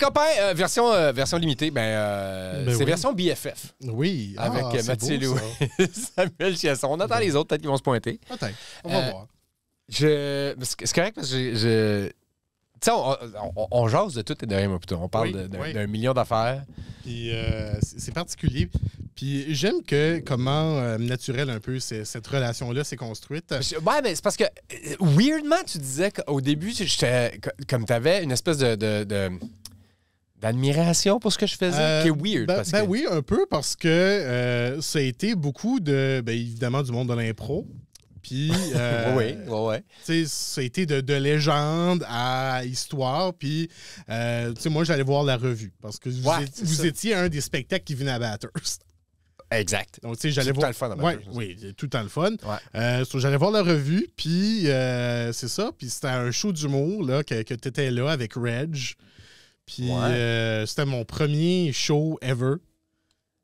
copains, euh, version, euh, version limitée, ben, euh, ben c'est version BFF. Oui. Ah, Avec Mathieu Samuel Chiasson. On attend les autres, peut-être qu'ils vont se pointer. Peut-être. On va voir. Je, c'est correct parce que je. Tu sais, on, on- jase de tout et de rien, plutôt. On parle d'un million d'affaires. Puis c'est particulier. Puis j'aime que comment naturel un peu cette relation-là s'est construite. Oui, mais c'est parce que, weirdement, tu disais qu'au début, comme tu avais une espèce de- d'admiration pour ce que je faisais, euh, qui est weird. Ben, ben oui, un peu, parce que euh, ça a été beaucoup de, ben, évidemment, du monde de l'impro. Puis, oui, oui, oui. Ça a été de, légende à histoire. Puis, euh, moi, j'allais voir la revue parce que vous, étiez, un des spectacles qui venait à Bathurst. Exact. Donc, tu sais, j'allais voir. Tout le le fun. oui, tout le le fun. j'allais voir la revue, puis c'est ça. Puis c'était un show d'humour là, que, que tu étais là avec Reg. Puis euh, c'était mon premier show ever.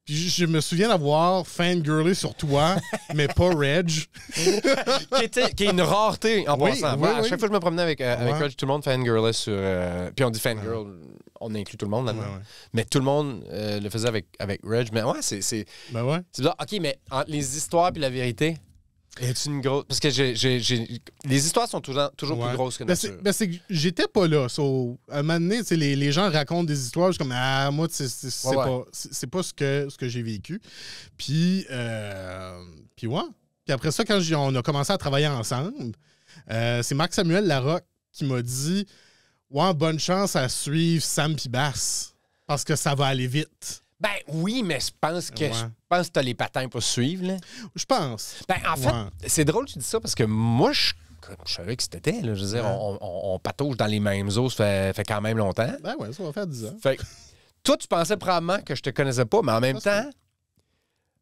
Puis je, me souviens d'avoir fangirlé sur toi, mais pas Reg. qui, était, qui, est une rareté en passant. Bah, à chaque fois que je me promenais avec, euh, Reg, tout le monde fangirlait sur. Euh, puis on dit fangirl, on inclut tout le monde là-dedans. Mais tout le monde le faisait avec, avec Reg. Mais ouais, c'est. C'est ben bizarre. OK, mais entre les histoires puis la vérité, une Parce que les histoires sont toujours, plus grosses que ben, nature. Ben, j'étais pas là. à un moment donné, les, gens racontent des histoires, je comme, ah, moi, c'est, pas, ce, que, j'ai vécu. Puis, euh, puis, ouais. Puis après ça, quand on a commencé à travailler ensemble, euh, c'est Marc Samuel Larocque qui m'a dit, ouais, bonne chance à suivre Sam Pibas, parce que ça va aller vite. Ben oui, mais je pense que je pense que t'as les patins pour suivre. Là. Je pense. Ben en fait, c'est drôle que tu dis ça parce que moi, je, savais que c'était. Je veux dire, on, on, patauge dans les mêmes eaux, ça fait, fait, quand même longtemps. Ben ouais, ça va faire 10 ans. Fait, toi, tu pensais probablement que je te connaissais pas, mais en même temps,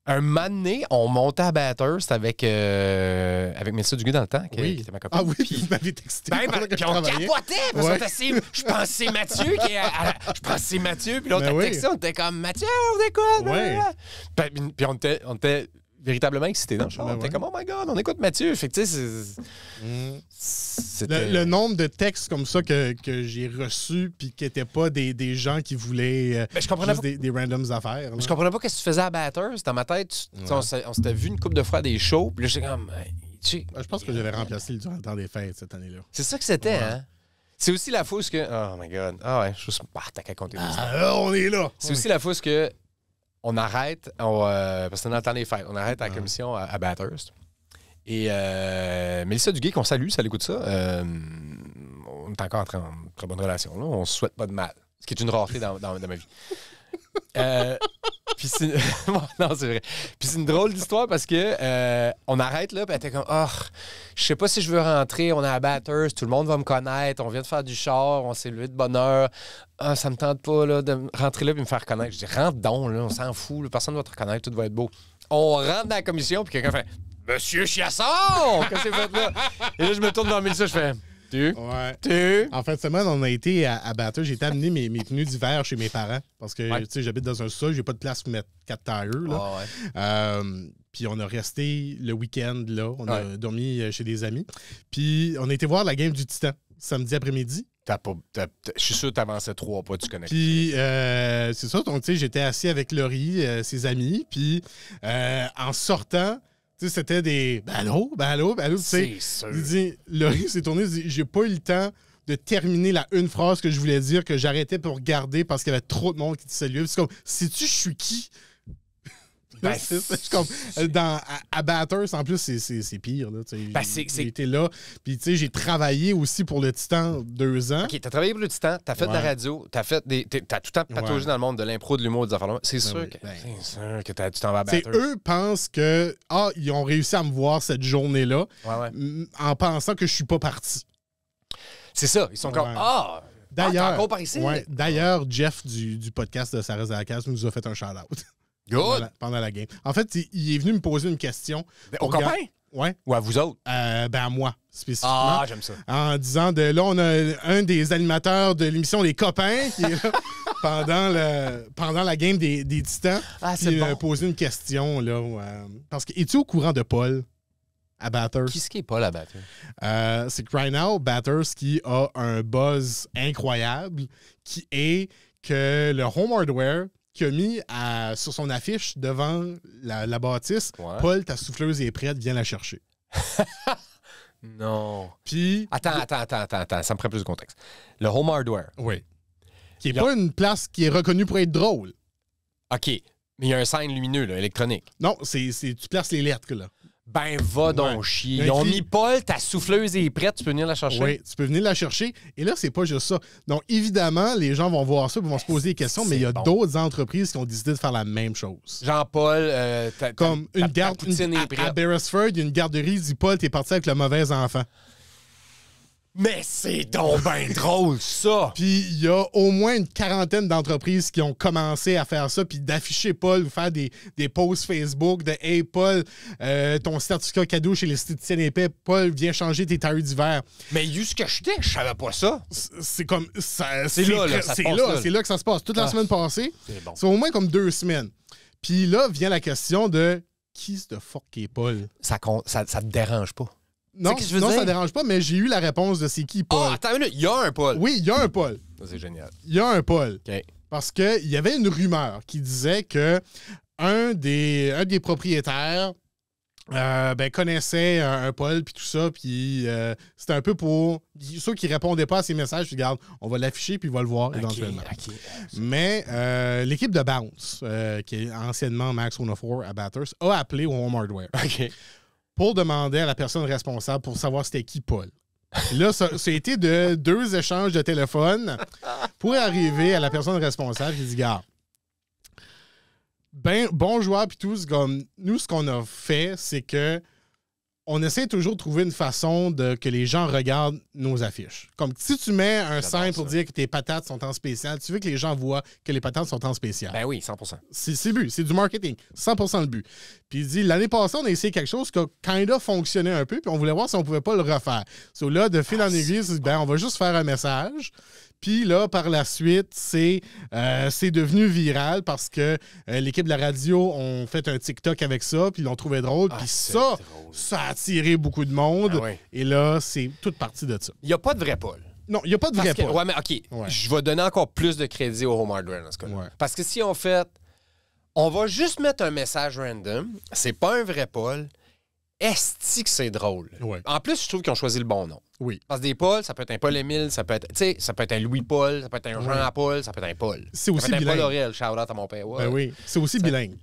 un matin, on montait à Bathurst avec, euh, avec Mélissa Duguay dans le temps, qui, était ma copine. Ah oui, puis, vous texté. Ben, puis on capotait, parce ouais. que je pensais Mathieu, qui je pensais Mathieu, puis l'autre ben texté, on était comme Mathieu, on quoi? Ouais. Hein? Puis, puis on était, on était véritablement excité dans le ah chat. comme, oh my God, on écoute Mathieu. Fait le, nombre de textes comme ça que, que j'ai reçus, puis qui n'étaient pas des, des, gens qui voulaient euh, ben, des, des randoms affaires. Je comprenais pas qu'est-ce que tu faisais à Batters. Dans ma tête, on, s'était vu une coupe de fois des shows, j'étais comme, tu... Ben, je pense que j'avais remplacé le durant le temps des fêtes cette année-là. C'est ça que c'était, hein? C'est aussi la fausse que. Oh my god. Ah ouais, je suis. Ah, t'as qu'à compter. Ah, on est là. C'est aussi la fausse que on arrête, on, euh, parce qu'on entend les fêtes, on arrête la ah. commission à, Bathurst. Et euh, Mélissa Duguay, qu'on salue, ça l'écoute euh, ça, on est encore en, très, bonne relation. Là. On ne souhaite pas de mal, ce qui est une rareté dans, dans, dans ma vie. Euh, puis c'est une... non, c'est vrai. Puis c'est une drôle d'histoire parce que euh, on arrête là, puis elle comme oh, je sais pas si je veux rentrer, on est à Batters, tout le monde va me connaître, on vient de faire du char, on s'est levé de bonheur. heure. Ah, ça me tente pas de rentrer là et me faire connaître. Je dis rentre donc, là, on s'en fout, personne ne va te reconnaître, tout va être beau. On rentre dans la commission, puis quelqu'un fait Monsieur Chiasson! Qu'est-ce que c'est là? Et là, je me tourne dans le milieu, je fais en fin de semaine, on a été à, à J'ai été amener mes, tenues d'hiver chez mes parents parce que j'habite dans un sol, j'ai pas de place pour mettre quatre tailleurs. puis on a resté le week-end là. On a dormi euh, chez des amis. Puis on a été voir la game du Titan samedi après-midi. Je suis sûr que tu avançais trois pas, tu connais. Puis, euh, c'est ça, donc, tu j'étais assis avec Laurie, euh, ses amis, puis en sortant, c'était des. Ben allô, ben allô, ben C'est sûr. Il dit, Laurie s'est tourné, il dit J'ai pas eu le temps de terminer la une phrase que je voulais dire que j'arrêtais pour garder parce qu'il y avait trop de monde qui te saluait. C'est comme, si tu je suis qui? Ben, comme, euh, dans, à, Batters, en plus, c'est pire. Là, ben, j'ai été là. Puis, tu sais, j'ai travaillé aussi pour le Titan deux ans. OK, t'as travaillé pour le Titan, t'as fait de la radio, t'as fait des. T'as tout le temps dans le monde de l'impro, de l'humour, des affaires ben C'est sûr, que, sûr que tu t'en vas à Batters. Eux pensent que, ah, ils ont réussi à me voir cette journée-là en pensant que je suis pas parti. C'est ça. Ils sont comme, ah! ah d'ailleurs, D'ailleurs, Jeff du, du podcast de Sarah Zacas nous a fait un shout-out. Good. Pendant la, game. En fait, il, est venu me poser une question. Ben, Aux copains? Ou à vous autres? Euh, ben, à moi, spécifiquement. Ah, j'aime ça. En disant de là, on a un des animateurs de l'émission Les Copains qui est là pendant, la game des, des Titans. Ah, c'est Il m'a a posé une question, là. Euh, parce que, es-tu au courant de Paul? à Batters. Qu'est-ce qui est Paul à Batters? Euh, c'est que right now, Batters qui a un buzz incroyable qui est que le home hardware qui a mis sur son affiche devant la, bâtisse Paul, ta souffleuse est prête, viens la chercher. non. Puis. Attends, attends, attends, attends, ça me prend plus de contexte. Le Home Hardware. Oui. Qui n'est pas une place qui est reconnue pour être drôle. OK. Mais il y a un signe lumineux, là, électronique. Non, c'est tu places les lettres, là. Ben, va donc chier. Ben, ils ont mis Paul, ta souffleuse est prête, tu peux venir la chercher. Oui, tu peux venir la chercher. Et là, c'est pas juste ça. Donc, évidemment, les gens vont voir ça ils vont se poser des questions, mais il y a d'autres entreprises qui ont décidé de faire la même chose. Jean-Paul, euh, comme une garde. À, y Beresford, une garderie dit Paul, t'es parti avec le mauvais enfant. Mais c'est donc bien drôle, ça! Puis il y a au moins une quarantaine d'entreprises qui ont commencé à faire ça, puis d'afficher Paul, faire des, des posts Facebook de Hey Paul, euh, ton certificat cadeau chez Stéticiennes épais, Paul, viens changer tes tarifs d'hiver. Mais eu ce que dis, je savais pas ça. C'est comme. C'est là, c'est là, que ça se passe. Toute la ah, semaine passée, c'est au moins comme deux semaines. Puis là vient la question de qui de fuck est Paul? Ça, ça, ça te dérange pas. Non, ça ne ça dérange pas, mais j'ai eu la réponse de c'est qui oh, Paul. Ah, attends il y a un Paul. Oui, il y a un Paul. C'est génial. Il y a un Paul. OK. Parce qu'il y avait une rumeur qui disait que un des, des propriétaires euh, ben, connaissait un, Paul, puis tout ça, puis euh, c'était un peu pour ceux qui répondaient pas à ces messages, puis regarde, on va l'afficher, puis il va le voir éventuellement. Mais euh, l'équipe de Bounce, qui est anciennement Max 104 à Batters, a appelé au Home Hardware pour demander à la personne responsable pour savoir c'était qui Paul. Là, ça, a été de deux échanges de téléphone pour arriver à la personne responsable qui dit Gars, ben, bon joueur, puis tout, comme nous, ce qu'on a fait, c'est que on essaie toujours de trouver une façon de, que les gens regardent nos affiches. Comme si tu mets un signe pour dire que tes patates sont en spécial, tu veux que les gens voient que les patates sont en spécial. Ben oui, 100 C'est le but, c'est du marketing. 100 le but. Puis il dit, l'année passée, on a essayé quelque chose qui a kind of fonctionné un peu, puis on voulait voir si on pouvait pas le refaire. So là, de fil d'année, en aiguille, ben, on va juste faire un message, puis là, par la suite, c'est euh, devenu viral parce que euh, l'équipe de la radio ont fait un TikTok avec ça, puis ils l'ont trouvé drôle. Ah, puis ça, ça a attiré beaucoup de monde. Ah Et là, c'est toute partie de ça. Il n'y a pas de vrai Paul. Non, il n'y a pas de vrai Paul. Ouais, mais OK, je vais donner encore plus de crédit au Home Hardware Parce que si on fait, on va juste mettre un message random, c'est pas un vrai Paul, est-ce que c'est drôle. Ouais. En plus, je trouve qu'ils ont choisi le bon nom. Oui. Parce que des Pauls, ça peut être un Paul-Émile, ça peut être, ça peut être un Louis-Paul, ça peut être un Jean-Paul, ça peut être un Paul. C'est aussi ça peut être bilingue. un Paul Aurel, shout-out à mon père. Ben oui, c'est aussi bilingue.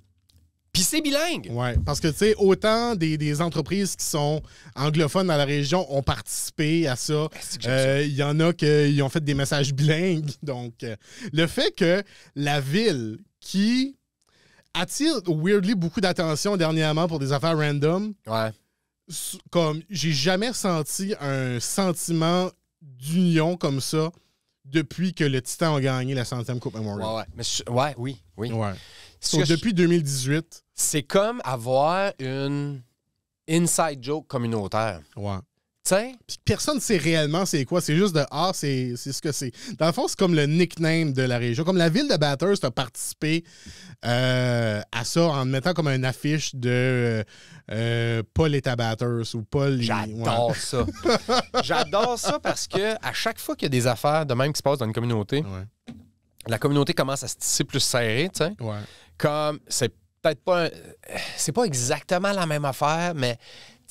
Puis c'est bilingue. Oui, parce que, tu sais, autant des, des, entreprises qui sont anglophones dans la région ont participé à ça. Euh, il y en a qui ont fait des messages bilingues. Donc, euh, le fait que la ville qui a-t-il, weirdly beaucoup d'attention dernièrement pour des affaires random. Ouais. Comme j'ai jamais senti un sentiment d'union comme ça depuis que le Titan a gagné la centième Coupe Memorial. Ouais, ouais. oui, oui. Ouais. depuis 2018. C'est comme avoir une inside joke communautaire. Ouais. Personne ne sait réellement c'est quoi. C'est juste de Ah, c'est ce que c'est. Dans le fond, c'est comme le nickname de la région. Comme la ville de Bathurst a participé euh, à ça en mettant comme une affiche de euh, euh, Paul est à Bathurst ou Paul. J'adore ça. J'adore ça parce que à chaque fois qu'il y a des affaires de même qui se passent dans une communauté, la communauté commence à se tisser plus serrée. Comme c'est peut-être pas. C'est pas exactement la même affaire, mais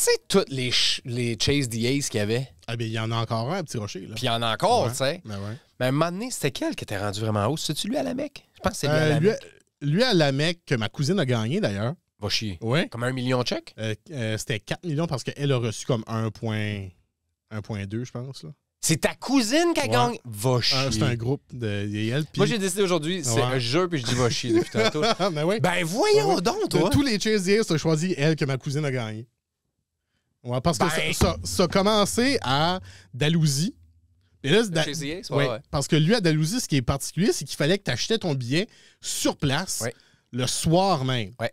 tu sais, toutes les, les Chase Diaz qu'il y avait. Ah, ben, il y en a encore un à Petit Rocher. Puis il y en a encore, tu sais. Ben Mais à un moment donné, c'était quel qui était rendu vraiment haut? C'est-tu lui à la Mecque? Je pense que c'est lui, à euh, la Mecque. Lui, à la Mecque, que ma cousine a gagné d'ailleurs. Va chier. Oui. Comme un million de chèques? Euh, euh, c'était 4 millions parce qu'elle a reçu comme 1,2, je pense. Là. C'est ta cousine qui a gagné. Va ah, chier. c'est un groupe de Moi, j'ai décidé aujourd'hui, c'est un jeu, puis je dis va chier depuis tantôt. ben, ben voyons ben donc, toi. De tous les Chase Yale, tu as choisi elle que ma cousine a gagné. Ouais, parce que ça, ben. a commencé à Dalousie. Et là, e Parce que lui, à Dalousie, ce qui est particulier, c'est qu'il fallait que tu achetais ton billet sur place le soir même. Ouais.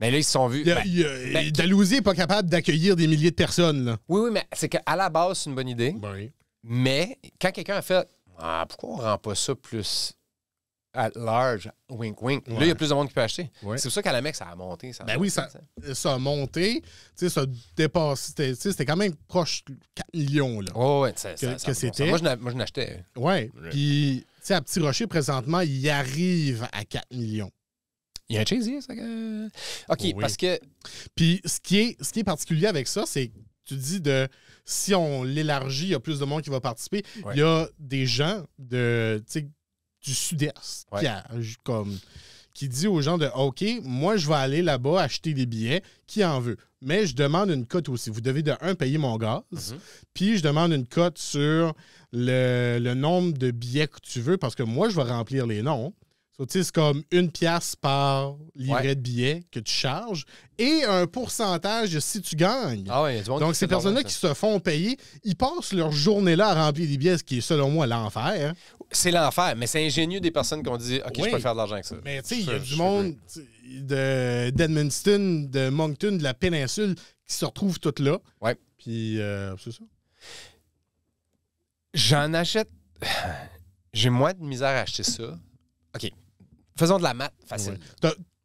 Mais ben là, ils se sont vus. Ben, n'est ben, pas capable d'accueillir des milliers de personnes. Oui, oui, mais c'est qu'à la base, c'est une bonne idée. Mais quand quelqu'un a fait ah, pourquoi on ne rend pas ça plus à large, wink wink. Là, il y a plus de monde qui peut acheter. C'est pour ça qu'à la mec, ça a monté. ben oui, ça, a monté. Tu sais, ça dépasse. C'était quand même proche de 4 millions. Là, oh, ouais, c'est ça, que moi, je n'achetais. Oui. Puis, tu sais, à Petit Rocher, présentement, il arrive à 4 millions. Il y a un chaisier, ça. OK, parce que. Puis, ce qui est, ce qui est particulier avec ça, c'est tu dis de si on l'élargit, il y a plus de monde qui va participer. Il y a des gens de, du sud-est, comme, qui dit aux gens de OK, moi, je vais aller là-bas acheter des billets, qui en veut? Mais je demande une cote aussi. Vous devez de un payer mon gaz, mhm. puis je demande une cote sur le, le nombre de billets que tu veux, parce que moi, je vais remplir les noms c'est comme une pièce par livret de billets que tu charges et un pourcentage de si tu gagnes. Ah Donc, ces personnes-là qui se font payer, ils passent leur journée-là à remplir des billets, ce qui est selon moi l'enfer. C'est l'enfer, mais c'est ingénieux des personnes qui ont dit OK, je peux faire de l'argent avec ça. Mais tu sais, il y a du monde d'Edmundston, de, Moncton, de la péninsule qui se retrouvent toutes là. Ouais. Puis, euh, c'est ça. J'en achète. J'ai moins de misère à acheter ça. OK. Faisons de la maths, facile.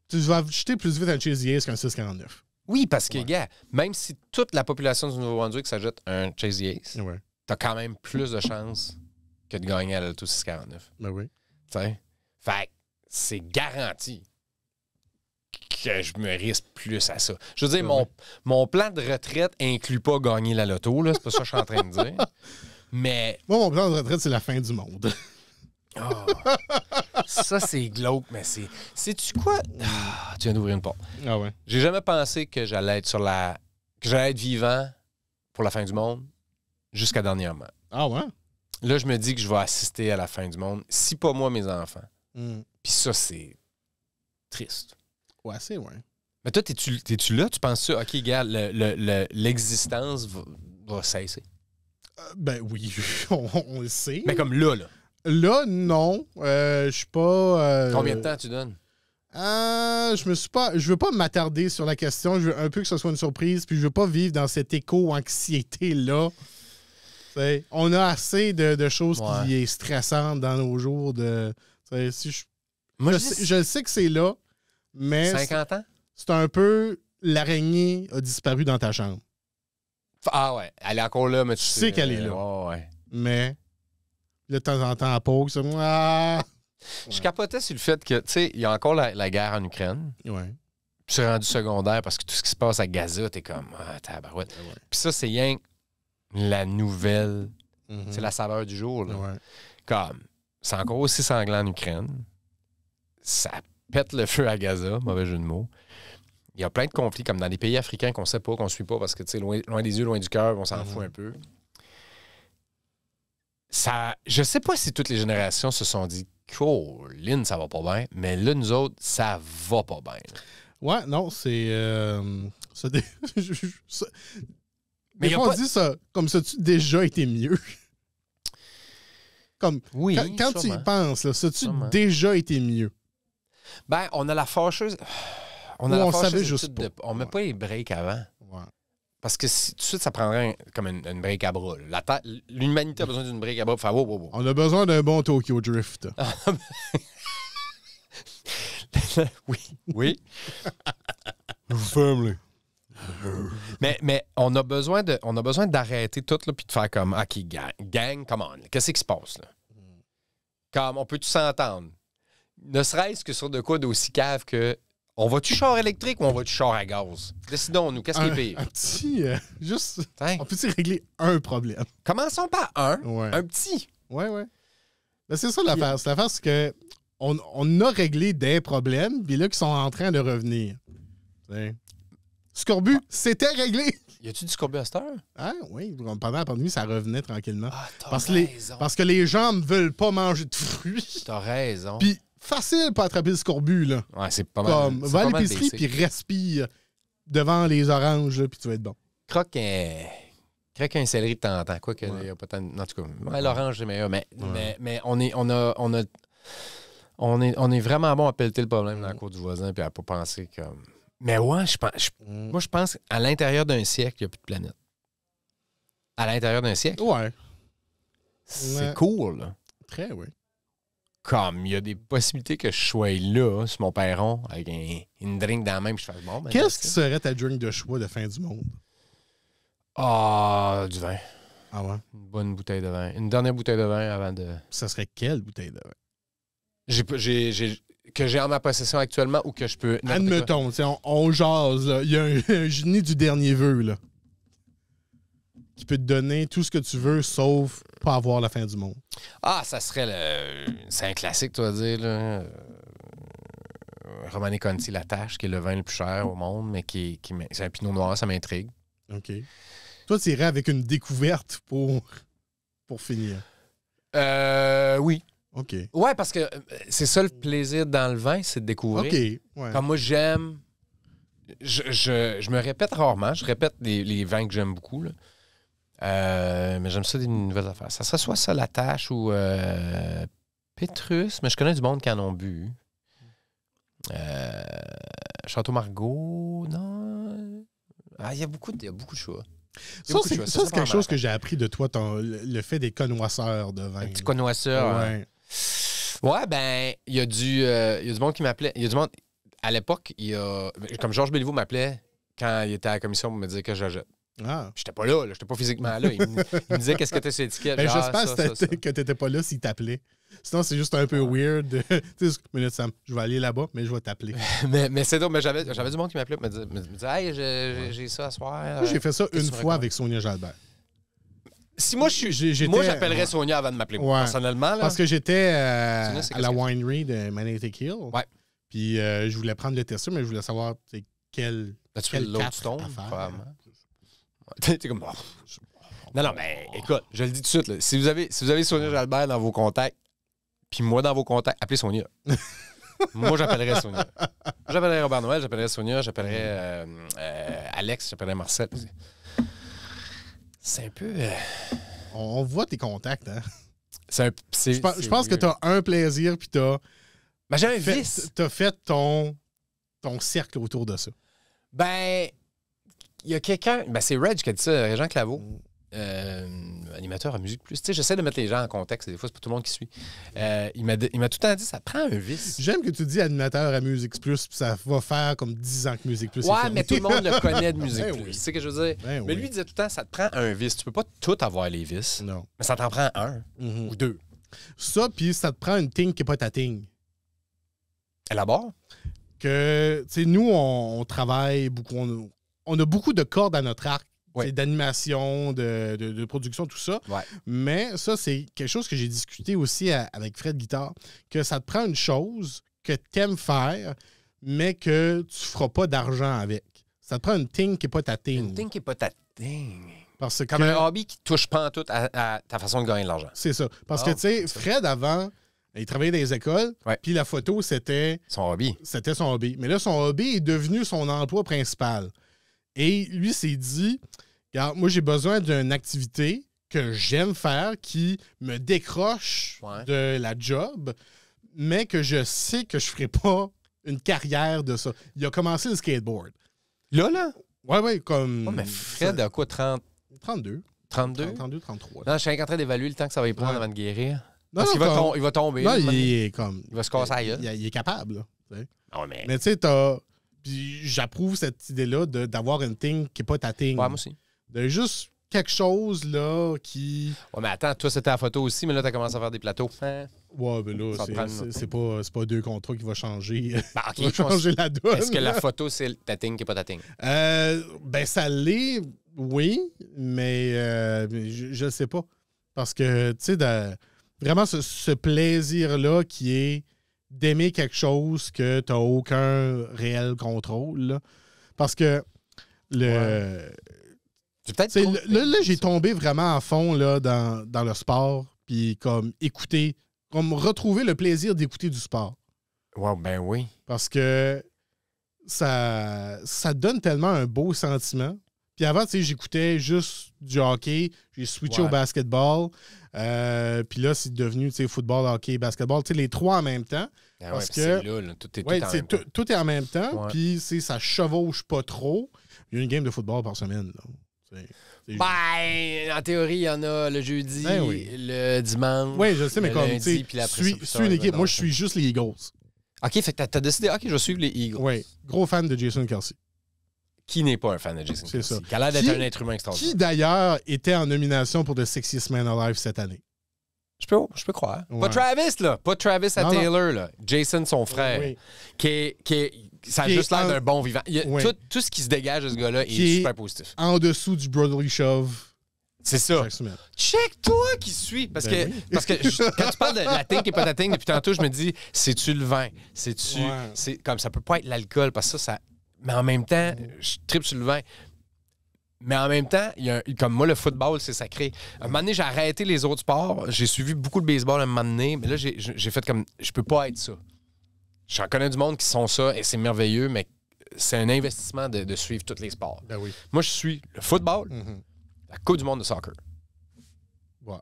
Tu vas acheter plus vite un Chase Yates qu'un 649. Oui, parce que, gars, même si toute la population du Nouveau-Brunswick s'ajoute un Chase Yates, ouais. t'as quand même plus de chances que de gagner à loto 649. Ben oui. T'sais? Fait c'est garanti que je me risque plus à ça. Je veux dire, ben mon, mon plan de retraite inclut pas gagner la loto, là. C'est pas ça que je suis en train de dire. Mais. Moi, mon plan de retraite, c'est la fin du monde. Ah. ça, c'est glauque, mais c'est. Sais-tu quoi? Ah, tu viens d'ouvrir une porte. Ah ouais. J'ai jamais pensé que j'allais être sur la. que j'allais être vivant pour la fin du monde jusqu'à dernièrement. Ah ouais? Là, je me dis que je vais assister à la fin du monde, si pas moi, mes enfants. Hmm. Puis ça, c'est triste. Ouais, c'est ouais. Mais toi, t'es-tu, là? Tu penses ça? OK, gars, l'existence va, cesser. Euh, ben oui, on le sait. Mais comme là, là. Là, non. Euh, je suis pas. Euh, Combien de temps tu donnes? Euh, je me suis pas. Je veux pas m'attarder sur la question. Je veux un peu que ce soit une surprise, puis je veux pas vivre dans cette éco-anxiété-là. On a assez de, choses qui est stressantes dans nos jours. De, je, Moi, sais, que c'est là, mais. 50 ans? C'est un peu l'araignée a disparu dans ta chambre. Ah ouais, elle est encore là, mais tu, sais, sais qu'elle est là. Mais de temps en temps à pause. Ah! Je capotais sur le fait que, tu sais, il y a encore la, guerre en Ukraine. Ouais. Puis c'est rendu secondaire parce que tout ce qui se passe à Gaza, t'es comme, ah, tabarouette. Puis ça, c'est rien la nouvelle. Mm-hmm. C'est la saveur du jour. Là. Comme, c'est encore aussi sanglant en Ukraine. Ça pète le feu à Gaza, mauvais jeu de mots. Il y a plein de conflits, comme dans les pays africains qu'on sait pas, qu'on suit pas, parce que, tu sais, loin, des yeux, loin du cœur, on s'en mm-hmm. fout un peu ça, je sais pas si toutes les générations se sont dit cool, Lynn, ça va pas bien, mais là, nous autres, ça va pas bien. Ouais, non, c'est. mais on dit ça comme ça, tu déjà été mieux. comme, oui, quand, tu y penses, là, ça tu déjà été mieux? Ben, on a la fâcheuse. On a savait juste pas. De... On met pas les breaks avant. Parce que tout de suite, ça prendrait comme une, une à bras. L'humanité a besoin d'une brique à bras pour wow, wow, On a besoin d'un bon Tokyo Drift. Ah, ben. oui. Oui. Family. Mais, mais on a besoin de, on a besoin d'arrêter tout là, puis de faire comme OK, gang, gang come on. Qu'est-ce qui se passe là? Comme on peut tous s'entendre. Ne serait-ce que sur de quoi d'aussi cave que on va-tu char électrique ou on va-tu char à gaz? Décidons-nous, qu'est-ce qui est pire? Un petit. Euh, juste. On peut-tu régler un problème? Commençons par un. Un petit. Ouais, ouais. Ben, c'est ça l'affaire. C'est l'affaire, c'est qu'on on, a réglé des problèmes, puis là, qui sont en train de revenir. Scorbu, ah. c'était réglé. Y a-tu du scorbuster à cette heure? Hein? Oui, pendant la pandémie, ça revenait tranquillement. Ah, parce, raison. parce que les gens ne veulent pas manger de fruits. T'as raison. Puis facile pour attraper le scorbut, là. Ouais, c'est pas mal. Comme, va à l'épicerie, puis respire devant les oranges, puis tu vas être bon. Croque un, croque un céleri de temps en temps. Quoi qu'il y a pas tant... En tout cas, ouais, l'orange, est meilleur. Mais, mais, mais, on, est, on, a, on, a, on, est, on est vraiment bon à pelleter le problème dans la mm. cour du voisin, puis à pas penser comme... Mais ouais, je pense, mm. moi, je pense à l'intérieur d'un siècle, il n'y a plus de planète. À l'intérieur d'un siècle? Ouais. C'est cool, Très, oui comme il y a des possibilités que je sois là sur mon perron avec une drink dans la main je fais bon. Ben, Qu'est-ce qui serait ta drink de choix de fin du monde? Ah, du vin. Ah ouais? Une bonne bouteille de vin. Une dernière bouteille de vin avant de. Ça serait quelle bouteille de vin? que j'ai en ma possession actuellement ou que je peux. Admettons, on, on, jase, il y a un génie du dernier vœu. là qui peut te donner tout ce que tu veux, sauf pas avoir la fin du monde. Ah, ça serait le. C'est un classique, toi, dire, là. Euh, Romane Conti, La Tâche, qui est le vin le plus cher au monde, mais qui, qui c'est un pinot noir, ça m'intrigue. OK. Toi, tu irais avec une découverte pour, pour finir. Euh, oui. OK. Ouais, parce que euh, c'est ça le plaisir dans le vin, c'est de découvrir. OK. Ouais. Comme moi, j'aime. Je, me répète rarement, je répète les, les vins que j'aime beaucoup, là. Euh, mais j'aime ça des nouvelles affaires. Ça serait soit ça, la tâche ou euh, Petrus mais je connais du monde qui en ont bu. Euh, Château Margot non. Ah, il y a beaucoup de, y beaucoup de choix. Ça, c'est quelque chose que j'ai appris de toi, le fait des connoisseurs de vin. Un petit Ouais. ben, il y, a du, monde qui m'appelait. Il y a du monde. À l'époque, il y a. Comme Georges Béliveau m'appelait quand il était à la commission pour me dire que j'achète. Ah. J'étais pas là, là j'étais pas physiquement là. Il me, disait qu'est-ce que t'es sur l'étiquette. Ben, J'espère ah, que t'étais pas là s'il t'appelait. Sinon, c'est juste un peu ah. weird. minute, je vais aller là-bas, mais je vais t'appeler. mais, mais c'est drôle, mais j'avais du monde qui m'appelait me me, disait Hey, j'ai ça à soir. Euh, j'ai fait ça une fois avec Sonia Jalbert. Si moi je suis. Moi j'appellerais Sonia avant de m'appeler ouais. personnellement. Parce que j'étais euh, à la winery de Magnetic Hill. Ouais. Puis euh, je voulais prendre le test mais je voulais savoir quel. As-tu l'autre stone, T'es comme. Non, non, mais écoute, je le dis tout de suite. si, vous avez, si vous avez Sonia Jalbert dans vos contacts, puis moi dans vos contacts, appelez Sonia. moi, j'appellerais Sonia. J'appellerais Robert Noël, j'appellerais Sonia, j'appellerais euh, euh, Alex, j'appellerais Marcel. C'est un peu. Euh, on voit tes contacts, hein? je, pense, que t'as un plaisir, puis t'as. Mais j'ai un fait, vice. T'as fait ton, ton cercle autour de ça. Ben, il y a quelqu'un, ben, c'est Reg qui a dit ça, Jean Claveau. Euh, animateur à Musique Plus. j'essaie de mettre les gens en contexte. Des fois, c'est pas tout le monde qui suit. Euh, il m'a tout le temps dit, ça prend un vice. J'aime que tu dis animateur à Musique Plus, puis ça va faire comme 10 ans que Musique Plus Ouais, mais tout le monde le connaît de ben Musique Plus. Tu sais ce que je veux dire? Ben mais lui, disait tout le temps, ça te prend un vice. Tu peux pas tout avoir les vices. Non. Mais ça t'en prend un mhm. ou deux. Ça, puis ça te prend une thing qui n'est pas ta ting. bord. Que, tu sais, nous, on, travaille beaucoup, on a beaucoup de cordes à notre arc. d'animation, de, production, tout ça. Mais ça, c'est quelque chose que j'ai discuté aussi avec Fred Guitar, que ça te prend une chose que tu aimes faire, mais que tu feras pas d'argent avec. Ça te prend une thing qui n'est pas ta thing. Une thing qui n'est pas ta thing. Parce que, Comme un hobby qui touche pas en tout à, ta façon de gagner de l'argent. C'est ça. Parce que, ah, tu sais, Fred, avant, il travaillait dans les écoles, puis la photo, c'était... Son hobby. C'était son hobby. Mais là, son hobby est devenu son emploi principal. Et lui s'est dit, regarde, moi j'ai besoin d'une activité que j'aime faire, qui me décroche de la job, mais que je sais que je ne ferai pas une carrière de ça. Il a commencé le skateboard. Là, là? Ouais, ouais, comme. Ouais, mais Fred a quoi, 30... 32. 32? 32, 33. Non, je suis en train d'évaluer le temps que ça va lui prendre avant de guérir. Non, Parce qu'il il va tomber. Non, il, est comme. Il va se casser il, il, est capable. Là, mais. Mais tu sais, t'as puis j'approuve cette idée-là d'avoir une thing qui n'est pas ta thing. Ouais, moi aussi. De juste quelque chose là qui. Ouais, mais attends, toi c'était la photo aussi, mais là t'as commencé à faire des plateaux. Hein? Ouais, mais là, c'est pas, pas deux contrats qui vont changer, bah, changer la donne. Est-ce que la photo, c'est ta thing qui n'est pas ta thing? Euh, ben, ça l'est, oui, mais euh, je ne sais pas. Parce que, tu sais, vraiment ce plaisir-là qui est d'aimer quelque chose que tu n'as aucun réel contrôle. Parce que le. là, là j'ai tombé vraiment à fond là, dans, dans le sport, puis comme écouter, comme retrouver le plaisir d'écouter du sport. ouais ben oui. Parce que ça, ça donne tellement un beau sentiment. Puis avant, tu sais, j'écoutais juste du hockey, j'ai switché au basketball. Euh, puis là, c'est devenu football, hockey, basketball, les trois en même temps. Ah parce que tout, est, en même temps. est en même Puis ça chevauche pas trop. Il y a une game de football par semaine. Ben, en théorie, il y en a le jeudi, ben le dimanche. Oui, je sais, mais comme tu suis une équipe. Moi, je suis euh. juste les Eagles. OK, fait que t'as décidé, OK, je suis les Eagles. Oui, gros fan de Jason Kelsey qui n'est pas un fan de Jason C'est Ça. Qui a l'air d'être un être humain extraordinaire. Qui d'ailleurs était en nomination pour The Sexiest Man Alive cette année. Je peux, je peux croire. Pas Travis, là. Pas Travis à Taylor, là. Jason, son frère. Qui est, qui ça a juste l'air d'un bon vivant. tout, ce qui se dégage de ce gars-là est, super positif. En dessous du Brotherly Shove. C'est ça. Check toi qui suis. Parce ben que, parce que quand tu parles de la tink et pas la tink, depuis tantôt, je me dis, c'est-tu le vin? C'est-tu. C'est, comme ça peut pas être l'alcool parce que ça, ça mais en même temps, mm. je tripe sur le vin. Mais en même temps, il y a comme moi, le football, c'est sacré. À un moment donné, j'ai arrêté les autres sports. J'ai suivi beaucoup de baseball à un moment donné, mais là, j'ai fait comme je peux pas être ça. J'en connais du monde qui sont ça et c'est merveilleux, mais c'est un investissement de, suivre tous les sports. Ben oui. Moi, je suis le football, mm-hmm. la Coupe du monde de soccer. Ouais.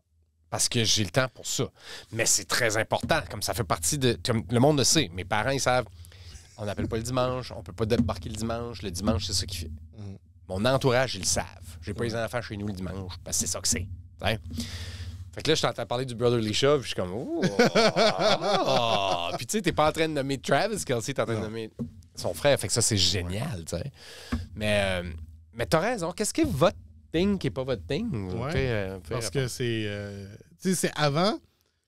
Parce que j'ai le temps pour ça. Mais c'est très important. Comme ça fait partie de. Comme le monde le sait. Mes parents, ils savent on n'appelle pas le dimanche, on peut pas débarquer le dimanche. Le dimanche, c'est ça qui fait. Mm. Mon entourage, ils le savent. J'ai pas mm. les enfants chez nous le dimanche, parce que c'est ça que c'est. Fait que là, je t'entends parler du Brotherly Shove, je suis comme, oh, Puis tu sais, t'es pas en train de nommer Travis tu t'es en train de nommer son frère. Fait que ça, c'est génial, tu sais. Mais, euh, mais raison. Qu'est-ce qui est votre thing qui est pas votre thing? Euh, parce que c'est. Euh, tu sais, c'est avant.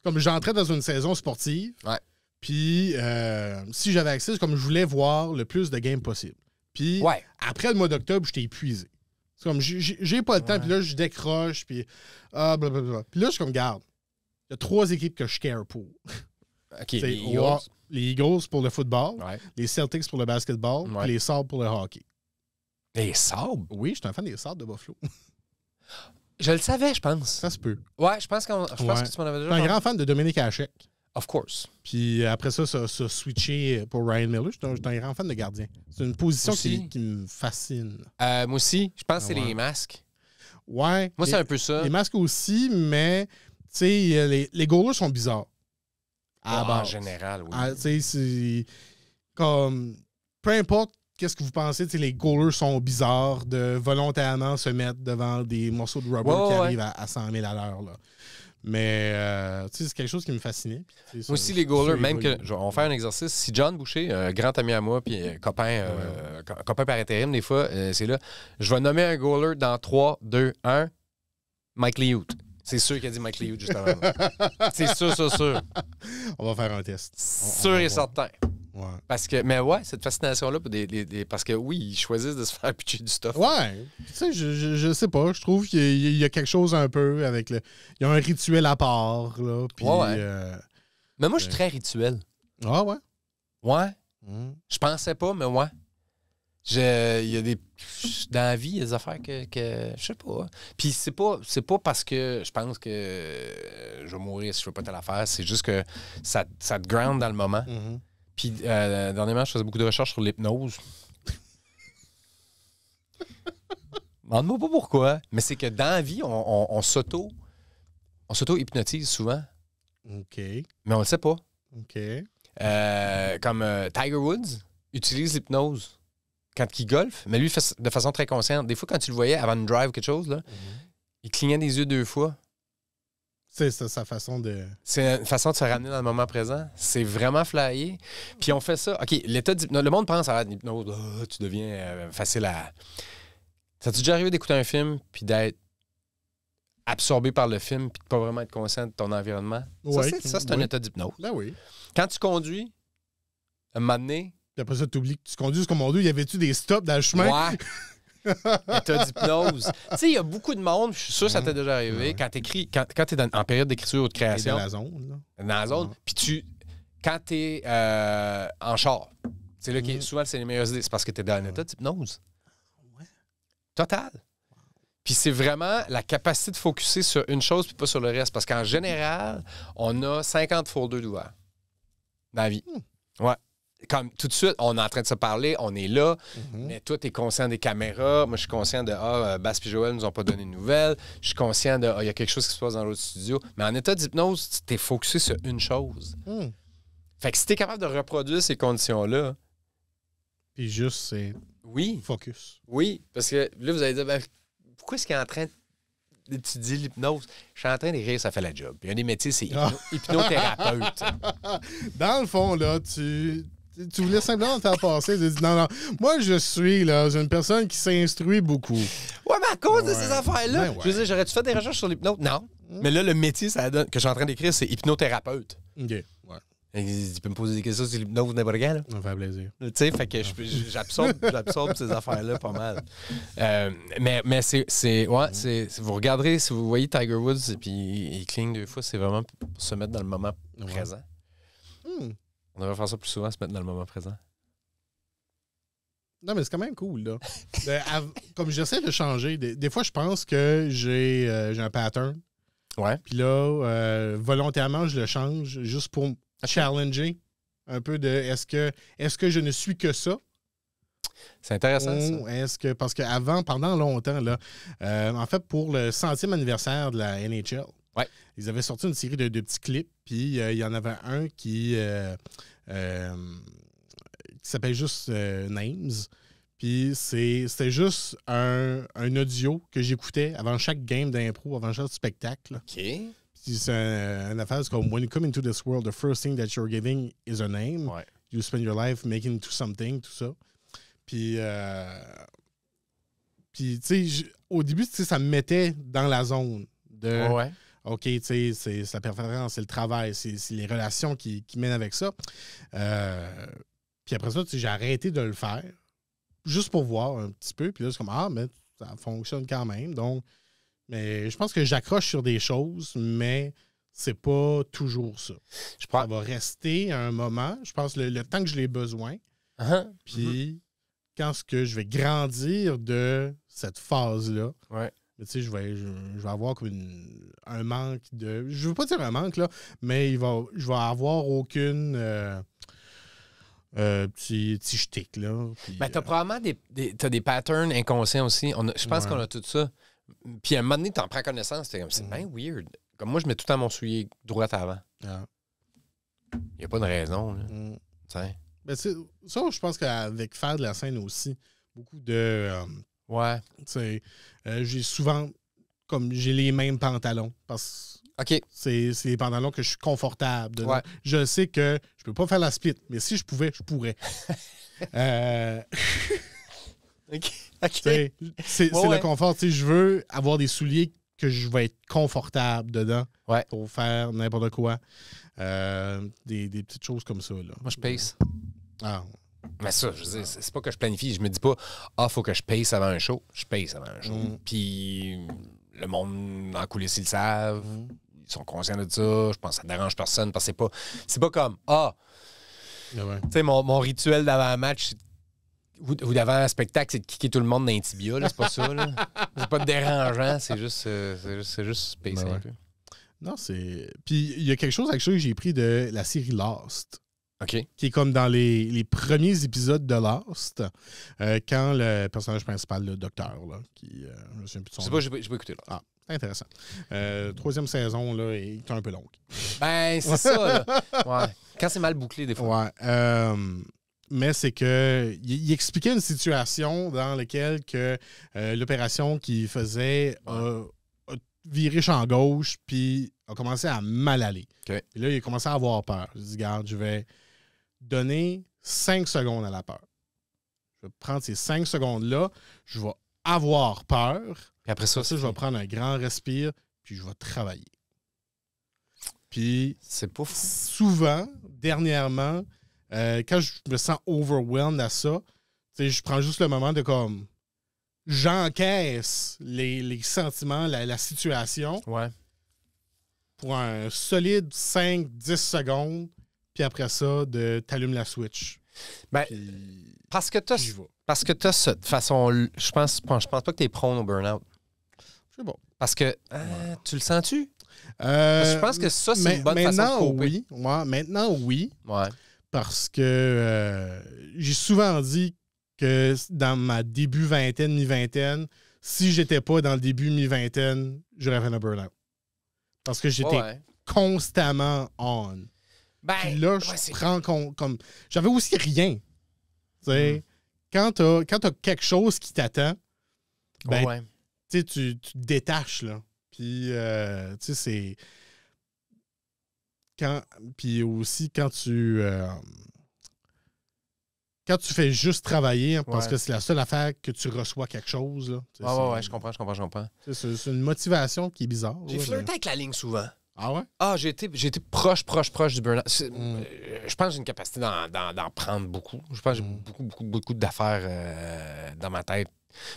Comme j'entrais dans une saison sportive. Ouais. Puis, euh, si j'avais accès, comme je voulais voir le plus de games possible. Puis, après le mois d'octobre, j'étais épuisé. C'est comme, j'ai pas le temps, puis là, je décroche, puis ah, blablabla. Puis là, je suis comme, garde, il y a trois équipes que je care pour. Okay, les, Eagles. les, Eagles. pour le football, les Celtics pour le basketball, puis les Sabres pour le hockey. Les Sabres? Oui, je suis un fan des Sabres de Buffalo. je le savais, je pense. Ça se peut. Ouais, je pense, je pense que tu m'en avais déjà. Je suis un grand fan de Dominique Hachek. Of course. Puis après ça, ça, switcher switché pour Ryan Miller. Je suis un grand fan de gardien. C'est une position qui, me fascine. Euh, moi aussi, je pense que c'est ah les masques. Ouais. Moi, c'est un peu ça. Les masques aussi, mais tu les, les goalers sont bizarres. Ah, ben en général, oui. Ah, comme peu importe qu'est-ce que vous pensez, les goalers sont bizarres de volontairement se mettre devant des morceaux de rubber qui arrivent à, à, 100 000 à l'heure. Mais euh, c'est quelque chose qui me fascinait. Aussi, les goalers, même que. on va faire un exercice. Si John Boucher, euh, grand ami à moi, puis euh, copain, copain par intérim, des fois, c'est là. Je vais nommer un goaler dans 3, 2, 1. Mike Liut. C'est sûr qu'il a dit Mike juste avant. c'est sûr, sûr, sûr. On va faire un test. Sûr et certain. Parce que, mais ouais, cette fascination-là, parce que oui, ils choisissent de se faire pitcher du stuff. Ouais, tu sais, je, je, sais pas, je trouve qu'il y, a quelque chose un peu avec le. Il y a un rituel à part, là. ouais, euh, mais moi, je suis euh, très rituel. Ah ouais? Ouais. Hmm. Je pensais pas, mais ouais. Il y a des. Dans la vie, il y a des affaires que. que je sais pas. Puis c'est pas, c'est pas parce que je pense que euh, je vais mourir si je fais pas telle affaire. C'est juste que ça, ça te ground dans le moment. Hmm. Puis, euh, dernièrement, je faisais beaucoup de recherches sur l'hypnose. Demande-moi pas pourquoi, mais c'est que dans la vie, on, s'auto on s'auto-hypnotise souvent. OK. Mais on le sait pas. OK. Euh, comme euh, Tiger Woods utilise l'hypnose quand il golfe, mais lui de façon très consciente. Des fois, quand tu le voyais avant une drive ou quelque chose, là, mhm. il clignait des yeux deux fois. C'est sa façon de. C'est une façon de se ramener dans le moment présent. C'est vraiment flyé. Puis on fait ça. OK, l'état d'hypnose. Le monde pense à l'hypnose, ah, tu deviens euh, facile à. Ça t'est déjà arrivé d'écouter un film puis d'être absorbé par le film puis de pas vraiment être conscient de ton environnement? ça, c'est un état d'hypnose. là ben oui. Quand tu conduis, à un moment donné. Puis après ça, tu oublies que tu conduis jusqu'au moment m'a Il Y avait-tu des stops dans le chemin? Ouais. État d'hypnose. tu sais, il y a beaucoup de monde, je suis sûr que ça t'est déjà arrivé, quand tu quand, quand es en période d'écriture ou de création. Dans la zone. Dans la zone. Puis tu. Quand tu es euh, en char, c'est là mm-hmm. souvent c'est les meilleures idées. C'est parce que tu es dans un état d'hypnose. Ah Total. Puis c'est vraiment la capacité de focusser sur une chose puis pas sur le reste. Parce qu'en général, on a 50 folders d'ouvert dans la vie. Hmm. Ouais comme tout de suite, on est en train de se parler, on est là, mhm. mais toi, tu es conscient des caméras. Moi, je suis conscient de Ah, euh, Basse et Joël nous ont pas donné de nouvelles. Je suis conscient de ah, il y a quelque chose qui se passe dans l'autre studio. Mais en état d'hypnose, tu es focusé sur une chose. Hmm. Fait que si tu es capable de reproduire ces conditions-là. Puis juste, c'est. Oui. Focus. Oui, parce que là, vous allez dire ben, pourquoi est-ce qu'il est en train d'étudier l'hypnose. Je suis en train rire, ça fait la job. Il y a des métiers, c'est ah. hypnothérapeute. Dans le fond, là, tu tu voulais simplement te faire passer. dis non, non. Moi, je suis là, une personne qui s'instruit beaucoup. Ouais, mais à cause de ces affaires-là, ben je veux j'aurais-tu fait des recherches sur l'hypnose? Non. Hmm. Mais là, le métier que je suis en train d'écrire, c'est hypnothérapeute. OK. Tu peux me poser des questions sur l'hypnose n'importe quand. Là. Ça me fait plaisir. Tu sais, fait que j'absorbe, ces affaires-là pas mal. Euh, mais mais c'est, ouais, hmm. c'est, vous regarderez, si vous voyez Tiger Woods et puis il cligne deux fois, c'est vraiment pour se mettre dans le moment présent. On devrait faire ça plus souvent, se mettre dans le moment présent. Non, mais c'est quand même cool, là. Ben, comme j'essaie de changer, des, fois, je pense que j'ai euh, un pattern. Ouais. Puis là, euh, volontairement, je le change juste pour me challenger un peu de est-ce que, est que je ne suis que ça? C'est intéressant, Est-ce que, parce qu'avant, pendant longtemps, là, euh, en fait, pour le centième anniversaire de la NHL, Ouais. Ils avaient sorti une série de, petits clips, puis euh, il y en avait un qui, euh, euh, s'appelle juste Names. Puis c'était juste un, un, audio que j'écoutais avant chaque game d'impro, avant chaque spectacle. OK. C'est une affaire affaire comme When you come into this world, the first thing that you're giving is a name. Ouais. You spend your life making to something, tout ça. Puis, puis tu sais, au début, ça me mettait dans la zone. De, ouais. OK, c'est la performance, c'est le travail, c'est les relations qui, mènent avec ça. Euh, puis après ça, j'ai arrêté de le faire juste pour voir un petit peu. Puis là, c'est comme Ah, mais ça fonctionne quand même. Donc, mais je pense que j'accroche sur des choses, mais c'est pas toujours ça. Je pense... Ça va rester un moment. Je pense le, temps que je l'ai besoin. Uh-huh. Mm-hmm. Puis quand ce que je vais grandir de cette phase-là, ouais tu sais, je vais, je, vais avoir comme une, un manque de. Je veux pas dire un manque, là, mais il va, je vais avoir aucune. Euh, euh, petit, petit là. ben, t'as euh, probablement des, des patterns inconscients aussi. On je pense qu'on a tout ça. Puis à un moment donné, t'en prends connaissance. T'es comme, c'est bien mm. weird. Comme moi, je mets tout le temps mon soulier droit avant. Ah. Il n'y a pas de raison, là. Mm. Ben, ça, je pense qu'avec faire de la scène aussi, beaucoup de. Euh, Ouais. sais, euh, j'ai souvent, comme j'ai les mêmes pantalons parce que c'est les pantalons que je suis confortable. Je sais que je peux pas faire la split, mais si je pouvais, je pourrais. euh... C'est le confort. Je veux avoir des souliers que je vais être confortable dedans pour faire n'importe quoi. Euh, des, petites choses comme ça. Moi, je pace. Ah, mais ça, c'est pas que je planifie. Je me dis pas, ah, faut que je pace avant un show. Je pace avant un show. Mm. Puis le monde en coulisses, ils le savent. Mm. Ils sont conscients de ça. Je pense que ça dérange personne parce que c'est pas, c'est pas comme, ah, ah tu sais, mon, mon, rituel d'avant-match ou, d'avant un spectacle, c'est de kicker tout le monde dans C'est pas ça. C'est pas dérangeant. C'est juste, euh, juste, un ben peu. Non, c'est. Puis il y a quelque chose avec ça que j'ai pris de la série Lost qui est comme dans les, premiers épisodes de Lost, euh, quand le personnage principal, le docteur, là, qui. Euh, je sais son pas, je vais écouter Ah. Intéressant. Euh, troisième saison là, est un peu longue. Ben, c'est ça. Ouais. Quand c'est mal bouclé, des fois. mais c'est que il, expliquait une situation dans laquelle que l'opération qu'il faisait a, a viré champ gauche puis a commencé à mal aller. Et là, il a commencé à avoir peur. Il dit, garde, je vais donner 5 secondes à la peur. Je vais prendre ces cinq secondes-là, je vais avoir peur. Puis après ça, je vais prendre un grand respire, puis je vais travailler. Puis c'est pas souvent, dernièrement, euh, quand je me sens overwhelmed à ça, je prends juste le moment de comme j'encaisse les, sentiments, la, situation. Ouais. Pour un solide 5-10 secondes, puis après ça, de t'allumes la Switch. Ben, parce que tu parce que tu as cette façon. Je pense, je pense pas que tu es prône au burn-out. C'est bon. Parce que hein, tu le sens-tu? je pense que ça, c'est euh, une bonne façon de couper. Oui. maintenant, oui. Ouais. Parce que euh, j'ai souvent dit que dans ma début vingtaine, mi-vingtaine, si j'étais pas dans le début mi-vingtaine, j'aurais fait un burn-out. Parce que j'étais constamment on. Ben, là, je prends comme. J'avais aussi rien. Tu sais, hmm. quand t'as quelque chose qui t'attend, ben, tu, te détaches, là. Puis, euh, Quand... Puis aussi, quand tu. Euh, quand tu fais juste travailler, hein, parce que c'est la seule affaire que tu reçois quelque chose. Là. ouais, ouais, je comprends, je comprends, je comprends. C'est une motivation qui est bizarre. J'ai flirté avec la ligne souvent. Ah ouais? Ah, j'ai été, j'ai été proche, proche, proche du burn-out. Mm. Euh, je pense que j'ai une capacité d'en, prendre beaucoup. Je pense que j'ai mm. beaucoup, beaucoup, beaucoup d'affaires euh, dans ma tête.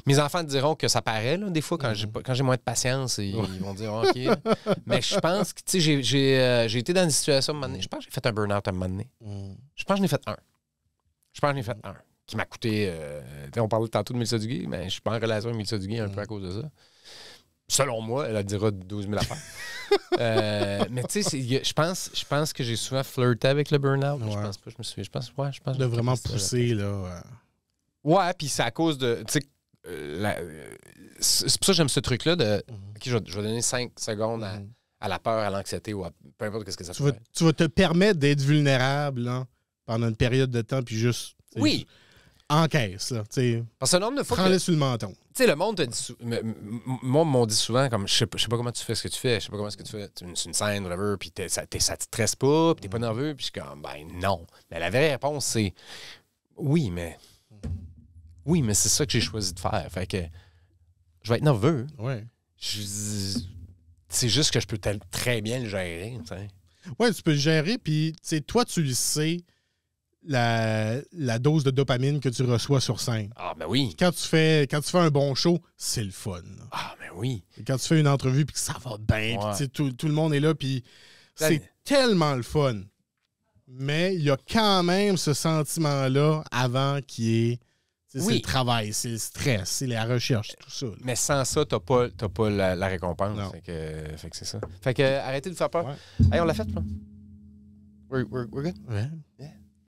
Mes enfants diront que ça paraît, là, des fois, quand, j'ai, mm. quand j'ai moins de patience, ils, ils vont dire ah, OK. Mais je pense que, tu sais, j'ai, euh, été dans une situation à un moment Je pense que j'ai fait un burn-out à un moment donné. Je pense que j'en ai fait un. Je pense que j'en ai fait un qui m'a coûté. on parlait tantôt de Mélissa Duguay, mais je suis pas en relation avec Mélissa Duguay un peu à cause de ça. Selon moi, elle dira 12 000 affaires. Euh, mais tu sais, je pense, je pense que j'ai souvent flirté avec le burn-out. Je pense pas, je me souviens. Je pense, ouais, je pense. De vraiment pousser, là. ouais, puis c'est à cause de. tu Euh, c'est pour ça que j'aime ce truc-là de. Mhm. je, vais, donner 5 secondes mhm. à, la peur, à l'anxiété ou à peu importe ce que ça tu tu vas te permettre d'être vulnérable hein, pendant une période de temps, puis juste. Oui caisse, Là, t'sais. Parce que le Prends-le sous le menton. Tu sais, le monde te dit. Moi, m'ont dit souvent, comme, je sais pas, comment tu fais ce que tu fais, je sais pas comment ce que tu fais. C'est une, une, scène, whatever, puis ça, ça te stresse pas, puis t'es pas mm. nerveux, puis je suis comme, ben non. Mais la vraie réponse, c'est oui, mais. Oui, mais c'est ça que j'ai choisi de faire. Fait que je vais être nerveux. Ouais. C'est juste que je peux très bien le gérer. tu sais. Ouais, tu peux le gérer, puis toi, tu le sais la, la, dose de dopamine que tu reçois sur scène. Ah, ben oui. Quand tu fais, quand tu fais un bon show, c'est le fun. Ah, ben oui. quand tu fais une entrevue, puis que ça va bien, tout, le monde est là, puis ben c'est tellement le fun. Mais il y a quand même ce sentiment-là avant qui est. C'est le travail, c'est le stress, c'est la recherche, tout ça. Mais sans ça, t'as pas, pas la, récompense. Non. Fait que, c'est ça. Fait que euh, arrêtez de faire peur. on l'a fait, là? We're, good?